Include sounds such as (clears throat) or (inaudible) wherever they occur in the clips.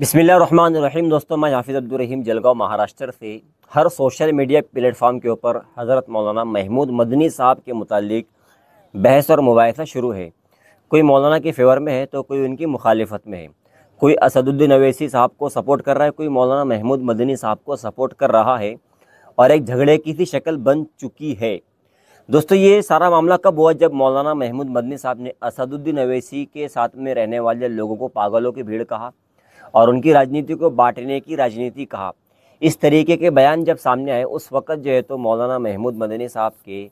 बिसमीम दोस्तों मैं हाफिज़ अब्दुलरहीम जलगांव महाराष्ट्र से हर सोशल मीडिया प्लेटफॉर्म के ऊपर हज़रत मौलाना महमूद मदनी साहब के मुतालिक बहस और मुबासा शुरू है कोई मौलाना के फेवर में है तो कोई उनकी मुखालफत में है कोई असदुद्दीन अवैसी साहब को सपोर्ट कर रहा है कोई मौलाना महमूद मदनी साहब को सपोर्ट कर रहा है और एक झगड़े की सी शक्ल बन चुकी है दोस्तों ये सारा मामला कब हुआ जब मौलाना महमूद मदनी साहब ने असदुद्दीन अवैसी के साथ में रहने वाले लोगों को पागलों की भीड़ कहा और उनकी राजनीति को बांटने की राजनीति कहा इस तरीके के बयान जब सामने आए उस वक़्त जो है तो मौलाना महमूद मदनी साहब के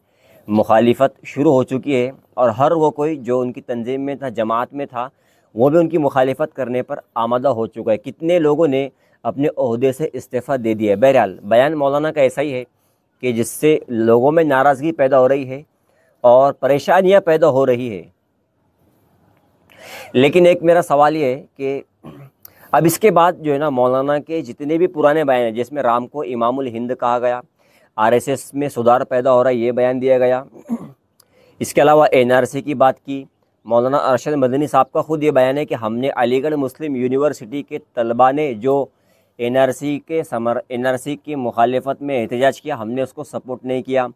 मुखालिफत शुरू हो चुकी है और हर वो कोई जो उनकी तंजीम में था जमात में था वो भी उनकी मुखालिफत करने पर आमादा हो चुका है कितने लोगों ने अपने अहदे से इस्तीफ़ा दे दिया है बहरहाल बयान मौलाना का ऐसा ही है कि जिससे लोगों में नाराज़गी पैदा हो रही है और परेशानियां पैदा हो रही है लेकिन एक मेरा सवाल ये है कि अब इसके बाद जो है ना मौलाना के जितने भी पुराने बयान हैं जिसमें राम को इमामुल हिंद कहा गया आरएसएस में सुधार पैदा हो रहा है ये बयान दिया गया इसके अलावा एनआरसी की बात की मौलाना अरशद मदनी साहब का ख़ुद ये बयान है कि हमने अलीगढ़ मुस्लिम यूनिवर्सिटी के तलबा ने जो सी के समर सी की मुखालफत में एहतजाज किया हमने उसको सपोर्ट नहीं किया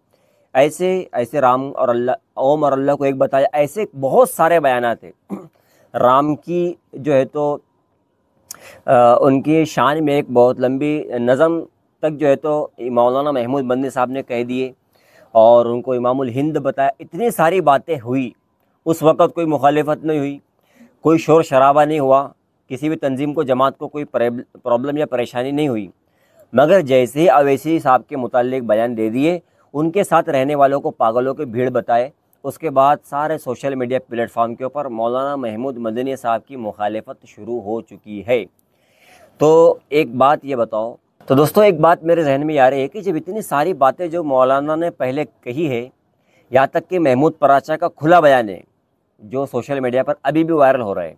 ऐसे ऐसे राम और अल्लाह ओम और अल्लाह को एक बताया ऐसे बहुत सारे बयान थे राम की जो है तो उनकी शान में एक बहुत लंबी नज़म तक जो है तो मौलाना महमूद बंदी साहब ने कह दिए और उनको इमामुल हिंद बताया इतनी सारी बातें हुई उस वक़्त कोई मुखालफत नहीं हुई कोई शोर शराबा नहीं हुआ किसी भी तंजीम को जमात को कोई प्रॉब्लम या परेशानी नहीं हुई मगर जैसे ही अवैसी साहब के मुतल बयान दे दिए उनके साथ रहने वालों को पागलों की भीड़ बताए उसके बाद सारे सोशल मीडिया प्लेटफॉर्म के ऊपर मौलाना महमूद मदनी साहब की मुखालफत शुरू हो चुकी है तो एक बात ये बताओ तो दोस्तों एक बात मेरे जहन में आ रही है कि जब इतनी सारी बातें जो मौलाना ने पहले कही है यहाँ तक कि महमूद पराचा का खुला बयान है जो सोशल मीडिया पर अभी भी वायरल हो रहा है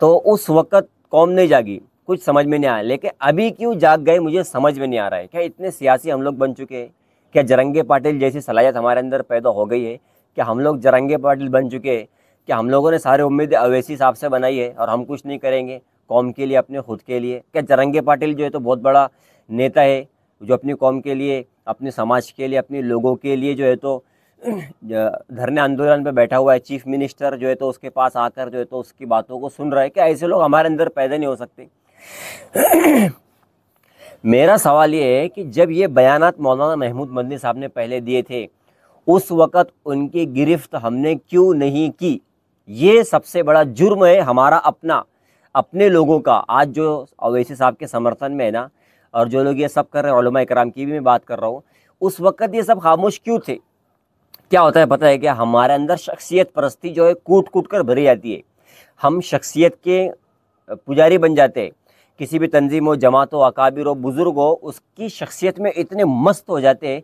तो उस वक्त कौम नहीं जागी कुछ समझ में नहीं आया लेकिन अभी क्यों जाग गए मुझे समझ में नहीं आ रहा है क्या इतने सियासी हम लोग बन चुके हैं क्या जरंगे पाटिल जैसी सलाहियत हमारे अंदर पैदा हो गई है कि हम लोग जरंगे पाटिल बन चुके हैं कि हम लोगों ने सारे उम्मीदें अवैसी साहब से बनाई है और हम कुछ नहीं करेंगे कौम के लिए अपने खुद के लिए क्या जरंगे पाटिल जो है तो बहुत बड़ा नेता है जो अपनी कौम के लिए अपने समाज के लिए अपने लोगों के लिए जो है तो (clears throat) धरने आंदोलन पे बैठा हुआ है चीफ मिनिस्टर जो है तो उसके पास आकर जो है तो उसकी बातों को सुन रहा है क्या ऐसे लोग हमारे अंदर पैदा नहीं हो सकते (clears throat) मेरा सवाल ये है कि जब ये बयानात मौलाना महमूद मदनी साहब ने पहले दिए थे उस वक़्त उनकी गिरफ्त हमने क्यों नहीं की ये सबसे बड़ा जुर्म है हमारा अपना अपने लोगों का आज जो अवैसी साहब के समर्थन में है ना और जो लोग ये सब कर रहे हैं कराम की भी मैं बात कर रहा हूँ उस वक़्त ये सब खामोश क्यों थे क्या होता है पता है कि हमारे अंदर शख्सियत परस्ती जो है कूट कूट कर भरी जाती है हम शख्सियत के पुजारी बन जाते हैं किसी भी तंजीम हो जमात हो अकाबिर हो बुज़ुर्ग हो उसकी शख्सियत में इतने मस्त हो जाते हैं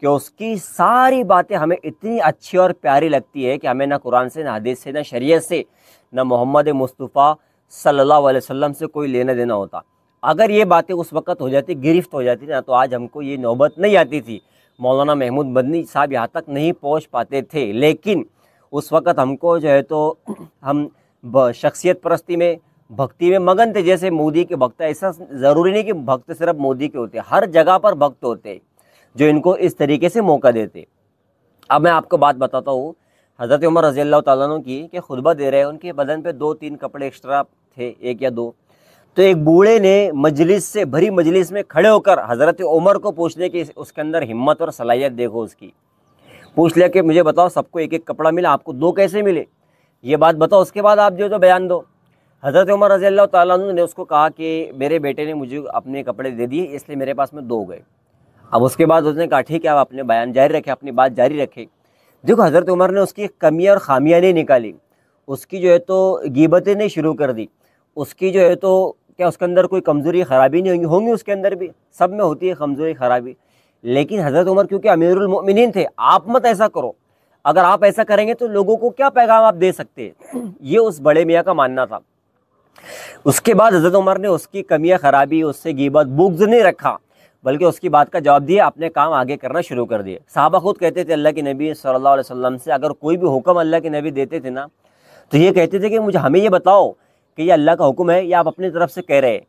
कि उसकी सारी बातें हमें इतनी अच्छी और प्यारी लगती है कि हमें ना कुरान से ना हदीस से ना शरीयत से ना मोहम्मद मुस्तफ़ा सल्लल्लाहु अलैहि वसल्लम से कोई लेना देना होता अगर ये बातें उस वक्त हो जाती गिरफ्त हो जाती ना तो आज हमको ये नौबत नहीं आती थी मौलाना महमूद मदनी साहब यहाँ तक नहीं पहुँच पाते थे लेकिन उस वक्त हमको जो है तो (clears throat) हम शख्सियत परस्ती में भक्ति में मगन थे जैसे मोदी के भक्त ऐसा ज़रूरी नहीं कि भक्त सिर्फ मोदी के होते हर जगह पर भक्त होते जो इनको इस तरीके से मौका देते अब मैं आपको बात बताता हूँ हज़रत उमर रज़ी अल्लाह तु की कि खुतबा दे रहे उनके बदन पे दो तीन कपड़े एक्स्ट्रा थे एक या दो तो एक बूढ़े ने मजलिस से भरी मजलिस में खड़े होकर हज़रत उमर को पूछने की उसके अंदर हिम्मत और सलाहियत देखो उसकी पूछ लिया कि मुझे बताओ सबको एक एक कपड़ा मिला आपको दो कैसे मिले ये बात बताओ उसके बाद आप जो तो बयान दो हज़रत उमर रज़ी अल्लाह तु ने उसको कहा कि मेरे बेटे ने मुझे अपने कपड़े दे दिए इसलिए मेरे पास में दो गए अब उसके बाद उसने कहा ठीक है आप अपने बयान जारी रखें अपनी बात जारी रखें देखो हज़रत उमर ने उसकी कमियाँ और ख़ामियाँ नहीं निकाली उसकी जो है तो गीबतें नहीं शुरू कर दी उसकी जो है तो क्या उसके अंदर कोई कमज़ोरी ख़राबी नहीं होंगी होंगी उसके अंदर भी सब में होती है कमज़ोरी ख़राबी लेकिन हज़रत उमर क्योंकि अमीरमिन थे आप मत ऐसा करो अगर आप ऐसा करेंगे तो लोगों को क्या पैगाम आप दे सकते हैं ये उस बड़े मियाँ का मानना था उसके बाद हज़रत उमर ने उसकी कमियाँ ख़राबी उससे गीबत बुग्ज नहीं रखा बल्कि उसकी बात का जवाब दिया अपने काम आगे करना शुरू कर दिए साहबा खुद कहते थे अल्लाह के नबी सल्लल्लाहु अलैहि वसल्लम से अगर कोई भी हुक्म अल्लाह के नबी देते थे ना तो ये कहते थे कि मुझे हमें ये बताओ कि ये अल्लाह का हुक्म है या आप अपनी तरफ से कह रहे हैं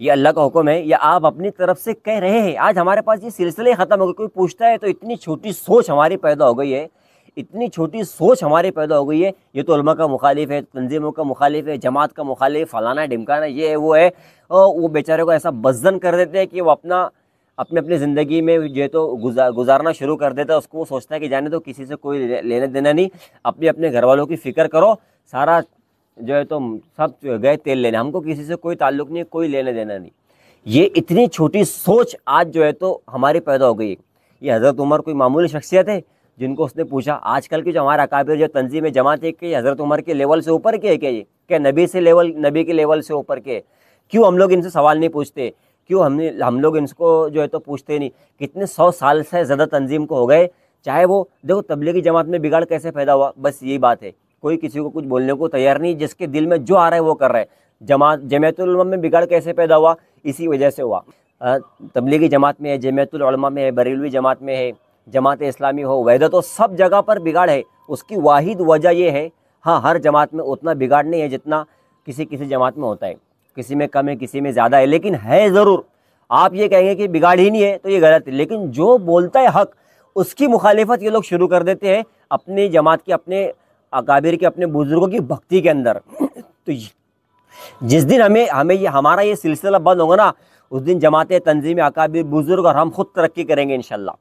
ये अल्लाह का हुक्म है या आप अपनी तरफ से कह रहे हैं आज हमारे पास ये सिलसिले ख़त्म हो गए कोई पूछता है तो इतनी छोटी सोच हमारी पैदा हो गई है इतनी छोटी सोच हमारे पैदा हो गई है ये तो उलमा का मुखालिफ है तंजीमों का मुखालिफ है जमात का मुखालिफ फलाना है ढिमकाना ये है वो है और वो बेचारे को ऐसा बजन कर देते हैं कि वो अपना अपने अपनी ज़िंदगी में जो तो गुजार गुजारना शुरू कर देता है उसको वो सोचता है कि जाने तो किसी से कोई लेने देना नहीं अपने अपने घर वालों की फ़िक्र करो सारा जो है तो सब गए तेल लेने हमको किसी से कोई ताल्लुक नहीं कोई लेने देना नहीं ये इतनी छोटी सोच आज जो है तो हमारी पैदा हो गई है ये हज़रत उमर कोई मामूली शख्सियत है जिनको उसने पूछा आजकल के जो हमारा अकाबिर जो तंजीम जमात है कि हज़रत उमर के लेवल से ऊपर के है क्या ये क्या नबी से लेवल नबी के लेवल से ऊपर के क्यों हम लोग इनसे सवाल नहीं पूछते क्यों हम हम लोग इनको जो है तो पूछते नहीं कितने सौ साल से ज़्यादा तंजीम को हो गए चाहे वो देखो तबलीगी जमात में बिगाड़ कैसे पैदा हुआ बस यही बात है कोई किसी को कुछ बोलने को तैयार नहीं जिसके दिल में जो आ रहा है वो कर रहा है जमात जमयतुलम में बिगाड़ कैसे पैदा हुआ इसी वजह से हुआ तबलीगी जमात में है जमयतुलमा में है बरेलवी जमात में है जमात इस्लामी हो वैदा तो सब जगह पर बिगाड़ है उसकी वाहिद वजह यह है हाँ हर जमात में उतना बिगाड़ नहीं है जितना किसी किसी जमात में होता है किसी में कम है किसी में ज़्यादा है लेकिन है ज़रूर आप ये कहेंगे कि बिगाड़ ही नहीं है तो ये गलत है लेकिन जो बोलता है हक उसकी मुखालिफत ये लोग शुरू कर देते हैं अपनी जमात के अपने अकाबिर के अपने बुज़ुर्गों की भक्ति के अंदर तो जिस दिन हमें हमें ये हमारा ये सिलसिला बंद होगा ना उस दिन जमात तंजीम अकाबिर बुज़ुर्ग और हम खुद तरक्की करेंगे इनशाला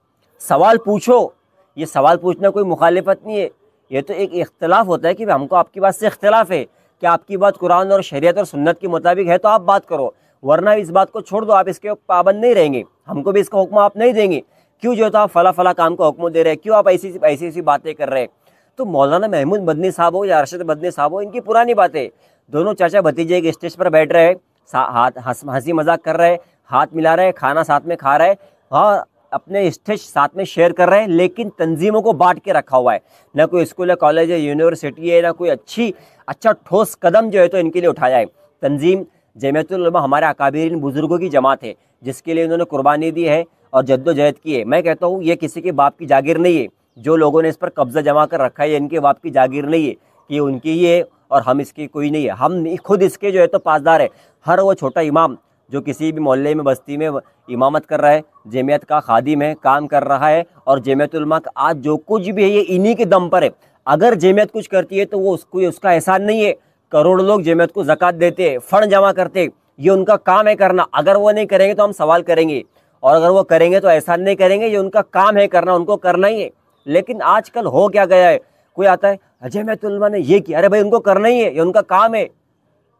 सवाल पूछो ये सवाल पूछना कोई मुखालफत नहीं है ये तो एक इख्तलाफ होता है कि हमको आपकी बात से इख्तलाफ है कि आपकी बात कुरान और शरीयत और सुन्नत के मुताबिक है तो आप बात करो वरना इस बात को छोड़ दो आप इसके पाबंद नहीं रहेंगे हमको भी इसका हुक्म आप नहीं देंगे क्यों जो तो आप फला फला काम का हुक्म दे रहे हैं क्यों आप ऐसी ऐसी ऐसी बातें कर रहे हैं तो मौलाना महमूद बदनी साहब हो या अरशद बदनी साहब हो इनकी पुरानी बातें दोनों चाचा भतीजे एक स्टेज पर बैठ रहे हाथ हंसी मजाक कर रहे हाथ मिला रहे खाना साथ में खा रहे हाँ अपने स्टेज साथ में शेयर कर रहे हैं लेकिन तंजीमों को बांट के रखा हुआ है ना कोई स्कूल है कॉलेज है यूनिवर्सिटी है ना कोई अच्छी अच्छा ठोस कदम जो है तो इनके लिए उठाया है तंजीम जमयतलमा हमारे अकाबरीन बुज़ुर्गों की जमात है जिसके लिए इन्होंने कुर्बानी दी है और जद्दोजहद की है मैं कहता हूँ ये किसी के बाप की जागीर नहीं है जो लोगों ने इस पर कब्ज़ा जमा कर रखा है इनके बाप की जागीर नहीं है कि उनकी ही है और हम इसकी कोई नहीं है हम खुद इसके जो है तो पासदार है हर वो छोटा इमाम जो किसी भी मोहल्ले में बस्ती में इमामत कर रहा है जमियत का खादिम है काम कर रहा है और जमीयतलमा का आज जो कुछ भी है ये इन्हीं के दम पर है अगर जमियत कुछ करती है तो वो उसको उसका एहसान नहीं है करोड़ लोग जमियत को जक़ात देते हैं फ़ंड जमा करते ये उनका काम है करना अगर वो नहीं करेंगे तो हम सवाल करेंगे और अगर वो करेंगे तो एहसान नहीं करेंगे ये उनका काम है करना उनको करना ही है लेकिन आजकल हो क्या गया है कोई आता है अजय मैतुलमा ने ये किया अरे भाई उनको करना ही है ये उनका काम है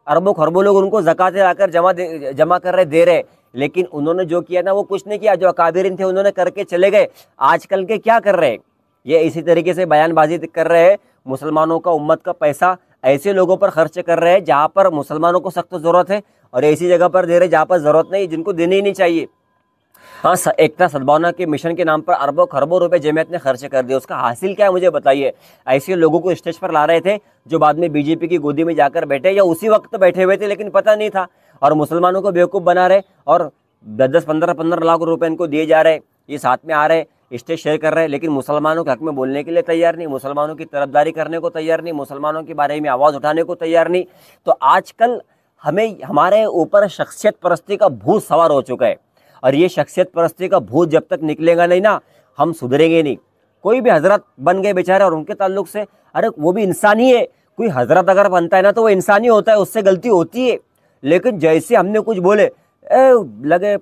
अरबों खरबों लोग उनको जक़ात आकर जमा जमा कर रहे दे रहे लेकिन उन्होंने जो किया ना वो कुछ नहीं किया जो अकाबरीन थे उन्होंने करके चले गए आजकल के क्या कर रहे हैं ये इसी तरीके से बयानबाजी कर रहे हैं मुसलमानों का उम्मत का पैसा ऐसे लोगों पर खर्च कर रहे हैं जहाँ पर मुसलमानों को सख्त ज़रूरत है और ऐसी जगह पर दे रहे जहाँ पर ज़रूरत नहीं जिनको देनी ही नहीं चाहिए हाँ, एकता सद्भावना के मिशन के नाम पर अरबों खरबों रुपए जमीयत ने खर्चे कर दिए उसका हासिल क्या है मुझे बताइए ऐसे लोगों को स्टेज पर ला रहे थे जो बाद में बीजेपी की गोदी में जाकर बैठे या उसी वक्त बैठे हुए थे लेकिन पता नहीं था और मुसलमानों को बेवकूफ़ बना रहे और दस दस पंद्रह पंद्रह लाख रुपए इनको दिए जा रहे ये साथ में आ रहे स्टेज शेयर कर रहे हैं लेकिन मुसलमानों के हक में बोलने के लिए तैयार नहीं मुसलमानों की तरफदारी करने को तैयार नहीं मुसलमानों के बारे में आवाज़ उठाने को तैयार नहीं तो आजकल हमें हमारे ऊपर शख्सियत परस्ती का भूत सवार हो चुका है और ये शख्सियत परस्ती का भूत जब तक निकलेगा नहीं ना हम सुधरेंगे नहीं कोई भी हजरत बन गए बेचारे और उनके ताल्लुक से अरे वो भी इंसान ही है कोई हजरत अगर बनता है ना तो वो इंसान ही होता है उससे गलती होती है लेकिन जैसे हमने कुछ बोले ए, लगे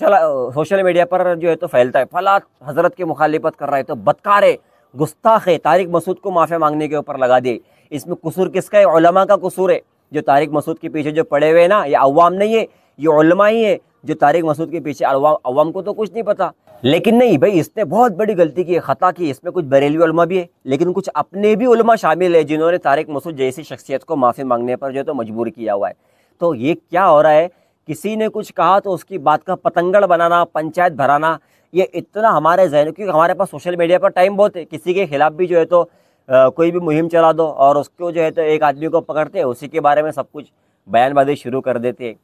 चला सोशल मीडिया पर जो है तो फैलता है फला हजरत की मुखालिफत कर रहा है तो बदकार है गुस्ताख है तारिक मसूद को माफ़ी मांगने के ऊपर लगा दिए इसमें कसूर किसका है ओलमा का कसूर है जो तारिक मसूद के पीछे जो पड़े हुए हैं ना ये अवाम नहीं है ये ही है जो तारिक मसूद के पीछे अवाम को तो कुछ नहीं पता लेकिन नहीं भाई इसने बहुत बड़ी गलती की है ख़ता की इसमें कुछ बरेली उलमा भी है लेकिन कुछ अपने भी उलमा शामिल है जिन्होंने तारिक मसूद जैसी शख्सियत को माफ़ी मांगने पर जो तो मजबूर किया हुआ है तो ये क्या हो रहा है किसी ने कुछ कहा तो उसकी बात का पतंगड़ बनाना पंचायत भराना ये इतना हमारे जहन क्योंकि हमारे पास सोशल मीडिया पर टाइम बहुत है किसी के खिलाफ भी जो है तो आ, कोई भी मुहिम चला दो और उसको जो है तो एक आदमी को पकड़ते हैं उसी के बारे में सब कुछ बयानबाजी शुरू कर देते हैं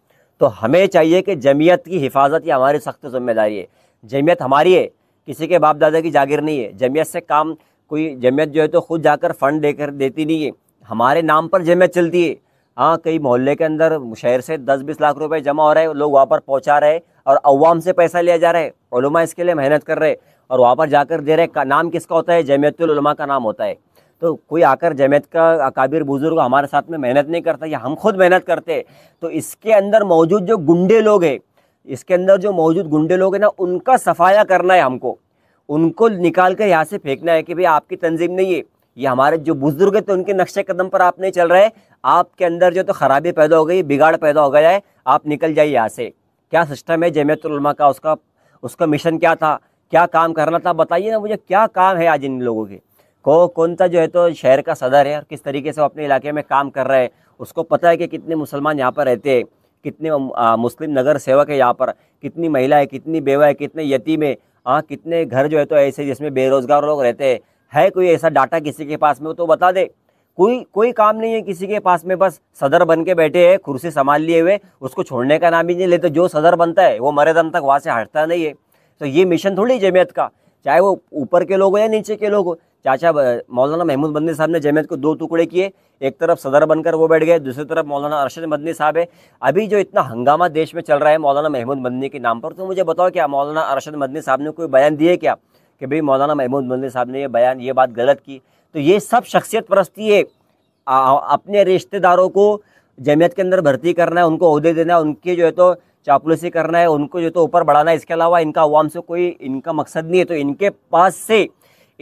तो हमें चाहिए कि जमीयत की हिफाजत ही हमारी सख्त जिम्मेदारी है जमीयत हमारी है किसी के बाप दादा की जागीर नहीं है जमीयत से काम कोई जमीयत जो है तो खुद जाकर फ़ंड देकर देती नहीं है हमारे नाम पर जमीयत चलती है हाँ कई मोहल्ले के अंदर शहर से दस बीस लाख रुपए जमा हो रहे हैं लोग वहाँ पर पहुँचा रहे और अवाम से पैसा लिया जा रहा है इसके लिए मेहनत कर रहे और वहाँ पर जाकर दे रहे नाम किसका होता है जमीयतुलमा का नाम होता है तो कोई आकर जमैत का अकाबिर बुज़ुर्ग हमारे साथ में मेहनत नहीं करता या हम खुद मेहनत करते तो इसके अंदर मौजूद जो गुंडे लोग हैं इसके अंदर जो मौजूद गुंडे लोग हैं ना उनका सफाया करना है हमको उनको निकाल कर यहाँ से फेंकना है कि भाई आपकी तंजीम नहीं है ये हमारे जो बुज़ुर्ग है तो उनके नक्शे कदम पर आप नहीं चल रहे आपके अंदर जो तो खराबी पैदा हो गई बिगाड़ पैदा हो गया है आप निकल जाइए यहाँ से क्या सिस्टम है जमयतलमा का उसका उसका मिशन क्या था क्या काम करना था बताइए ना मुझे क्या काम है आज इन लोगों के को कौन सा जो है तो शहर का सदर है और किस तरीके से वो अपने इलाके में काम कर रहा है उसको पता है कि कितने मुसलमान यहाँ पर रहते हैं कितने मुस्लिम नगर सेवक है यहाँ पर कितनी महिला है कितनी बेवा है कितने यतीम है हाँ कितने घर जो है तो ऐसे जिसमें बेरोज़गार लोग रहते हैं है कोई ऐसा डाटा किसी के पास में तो बता दे कोई कोई काम नहीं है किसी के पास में बस सदर बन के बैठे हैं कुर्सी संभाल लिए हुए उसको छोड़ने का नाम ही नहीं लेते तो जो सदर बनता है वो मरे दम तक वहाँ से हटता नहीं है तो ये मिशन थोड़ी जमीयत का चाहे वो ऊपर के लोग हो या नीचे के लोग हो चाचा मौलाना महमूद मदनी साहब ने जमीयत को दो टुकड़े किए एक तरफ सदर बनकर वो बैठ गए दूसरी तरफ मौलाना अरशद मदनी साहब है अभी जो इतना हंगामा देश में चल रहा है मौलाना महमूद मदनी के नाम पर तो मुझे बताओ क्या मौलाना अरशद मदनी साहब ने कोई बयान दिए क्या कि भाई मौलाना महमूद मदनी साहब ने ये बयान ये बात गलत की तो ये सब शख्सियत परस्ती है अपने रिश्तेदारों को जमीयत के अंदर भर्ती करना है उनको अहदे देना है उनकी जो है तो चापलूसी करना है उनको जो तो ऊपर बढ़ाना है इसके अलावा इनका अवाम से कोई इनका मकसद नहीं है तो इनके पास से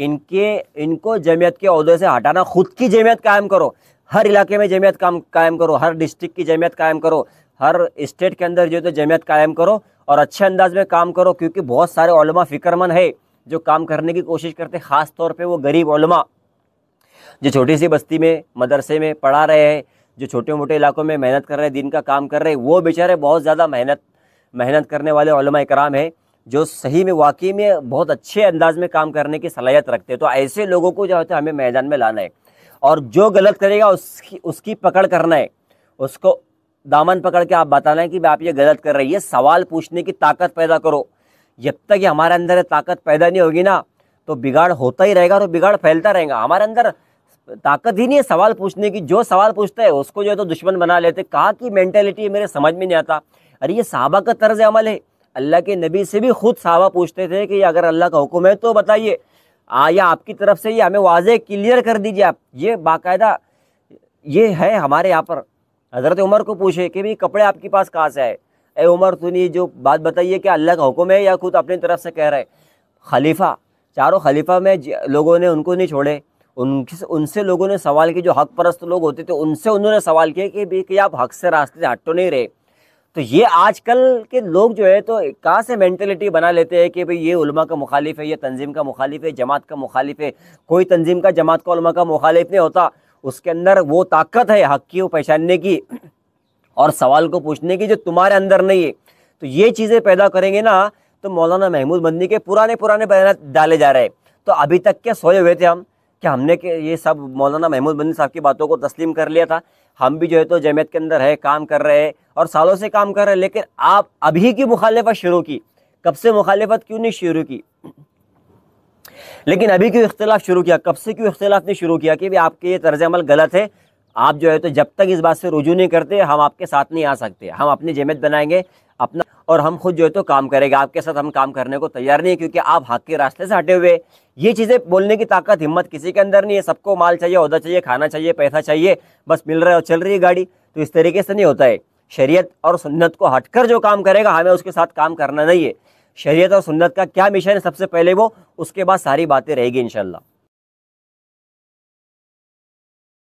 इनके इनको जमीयत के अहदे से हटाना खुद की जमीयत कायम करो हर इलाके में जमीयत काम कायम करो हर डिस्ट्रिक्ट की जमीयत कायम करो हर स्टेट के अंदर जो है तो जमीयत कायम करो और अच्छे अंदाज में काम करो क्योंकि बहुत सारे ओलमा फ़िक्रमंद है जो काम करने की कोशिश करते हैं ख़ास तौर पे वो गरीब ओलमा जो छोटी सी बस्ती में मदरसे में पढ़ा रहे हैं जो छोटे मोटे इलाकों में मेहनत कर रहे हैं दिन का काम कर रहे हैं वो बेचारे बहुत ज़्यादा मेहनत मेहनत करने वाले ओलमा कराम है जो सही में वाकई में बहुत अच्छे अंदाज में काम करने की सलाहियत रखते हैं तो ऐसे लोगों को जो है तो हमें मैदान में लाना है और जो गलत करेगा उसकी उसकी पकड़ करना है उसको दामन पकड़ के आप बताना है कि आप ये गलत कर रही है सवाल पूछने की ताकत पैदा करो जब तक ये हमारे अंदर ताकत पैदा नहीं होगी ना तो बिगाड़ होता ही रहेगा और बिगाड़ फैलता रहेगा हमारे अंदर ताकत ही नहीं है सवाल पूछने की जो सवाल पूछता है उसको जो है तो दुश्मन बना लेते कहा कि मेंटेलिटी मेरे समझ में नहीं आता अरे ये साहबा का तर्ज अमल है अल्लाह के नबी से भी ख़ुद सावा पूछते थे कि अगर अल्लाह का हुक्म है तो बताइए या आपकी तरफ से ये हमें वाज क्लियर कर दीजिए आप ये बाकायदा ये है हमारे यहाँ पर हज़रत उमर को पूछे कि भाई कपड़े आपके पास कहाँ से आए ए उमर तूने जो बात बताइए कि अल्लाह का हुक्म है या खुद अपनी तरफ से कह रहे खलीफा चारों खलीफा में लोगों ने उनको नहीं छोड़े उन उनसे लोगों ने सवाल किया जो हक परस्त लोग होते थे उनसे उन्होंने सवाल किया कि भाई कि आप हक से रास्ते से हट तो नहीं रहे तो ये आजकल के लोग जो है तो कहाँ से मैंटेलिटी बना लेते हैं कि भाई ये उलमा का मुखालिफ है ये तंजीम का मुखालिफ है जमात का मुखालिफ है कोई तंजीम का जमात का उलमा का मुखालिफ नहीं होता उसके अंदर वो ताकत है हक की पहचानने की और सवाल को पूछने की जो तुम्हारे अंदर नहीं है तो ये चीज़ें पैदा करेंगे ना तो मौलाना महमूद मंदी के पुराने पुराने बयान डाले जा रहे हैं तो अभी तक क्या सोए हुए थे हम कि हमने के ये सब मौलाना महमूद मंदी साहब की बातों को तस्लीम कर लिया था हम भी जो है तो जमीयत के अंदर है काम कर रहे हैं और सालों से काम कर रहे हैं लेकिन आप अभी की मुखालफत शुरू की कब से मुखालफत क्यों नहीं शुरू की लेकिन अभी क्यों इख्तलाफ शुरू किया कब से क्यों इख्तलाफ नहीं शुरू किया कि भाई आपके ये तर्ज अमल गलत है आप जो है तो जब तक इस बात से रुजू नहीं करते हम आपके साथ नहीं आ सकते हम अपनी जमत बनाएंगे अपना और हम खुद जो है तो काम करेंगे आपके साथ हम काम करने को तैयार नहीं है क्योंकि आप हक के रास्ते से हटे हुए ये चीज़ें बोलने की ताकत हिम्मत किसी के अंदर नहीं है सबको माल चाहिए अहदा चाहिए खाना चाहिए पैसा चाहिए बस मिल रहा है और चल रही है गाड़ी तो इस तरीके से नहीं होता है शरीयत और सुन्नत को हटकर जो काम करेगा हमें उसके साथ काम करना नहीं है शरीयत और सुन्नत का क्या मिशन है सबसे पहले वो उसके बाद सारी बातें रहेगी इनशाला